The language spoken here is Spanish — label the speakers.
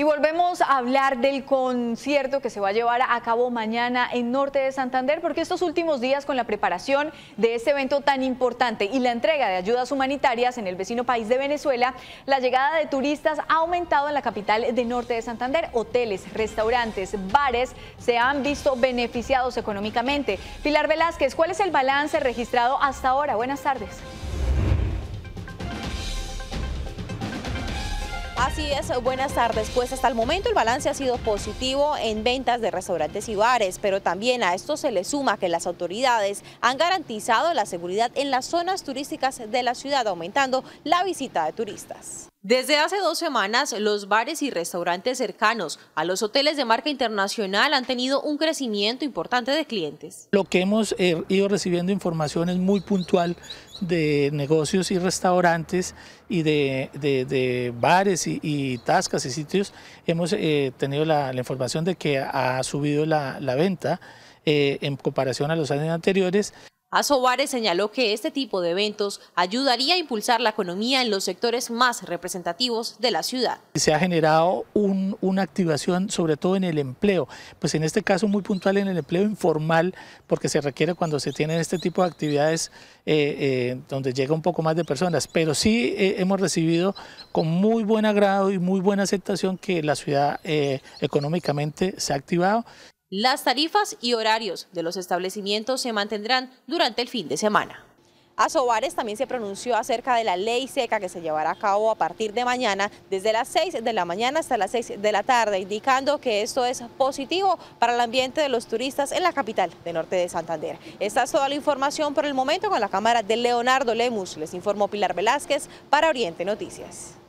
Speaker 1: Y volvemos a hablar del concierto que se va a llevar a cabo mañana en Norte de Santander, porque estos últimos días con la preparación de este evento tan importante y la entrega de ayudas humanitarias en el vecino país de Venezuela, la llegada de turistas ha aumentado en la capital de Norte de Santander. Hoteles, restaurantes, bares se han visto beneficiados económicamente. Pilar Velázquez, ¿cuál es el balance registrado hasta ahora? Buenas tardes. Así es, buenas tardes.
Speaker 2: Pues hasta el momento el balance ha sido positivo en ventas de restaurantes y bares, pero también a esto se le suma que las autoridades han garantizado la seguridad en las zonas turísticas de la ciudad, aumentando la visita de turistas. Desde hace dos semanas, los bares y restaurantes cercanos a los hoteles de marca internacional han tenido un crecimiento importante de clientes.
Speaker 3: Lo que hemos eh, ido recibiendo información es muy puntual de negocios y restaurantes y de, bares y, tascas y sitios. Hemos eh, tenido la, información de que ha subido la, venta. Eh, en comparación a los años anteriores
Speaker 2: Asobares señaló que este tipo de eventos ayudaría a impulsar la economía en los sectores más representativos de la ciudad.
Speaker 3: Se ha generado una activación sobre todo en el empleo, pues en este caso muy puntual en el empleo informal, porque se requiere cuando se tienen este tipo de actividades eh, eh, donde llega un poco más de personas, pero sí eh, hemos recibido con muy buen agrado y muy buena aceptación que la ciudad económicamente se ha activado.
Speaker 2: Las tarifas y horarios de los establecimientos se mantendrán durante el fin de semana. Asobares también se pronunció acerca de la ley seca que se llevará a cabo a partir de mañana, desde las 6 de la mañana hasta las 6 de la tarde, indicando que esto es positivo para el ambiente de los turistas en la capital de norte de Santander. Esta es toda la información por el momento con la cámara de Leonardo Lemus. Les informó Pilar Velázquez para Oriente Noticias.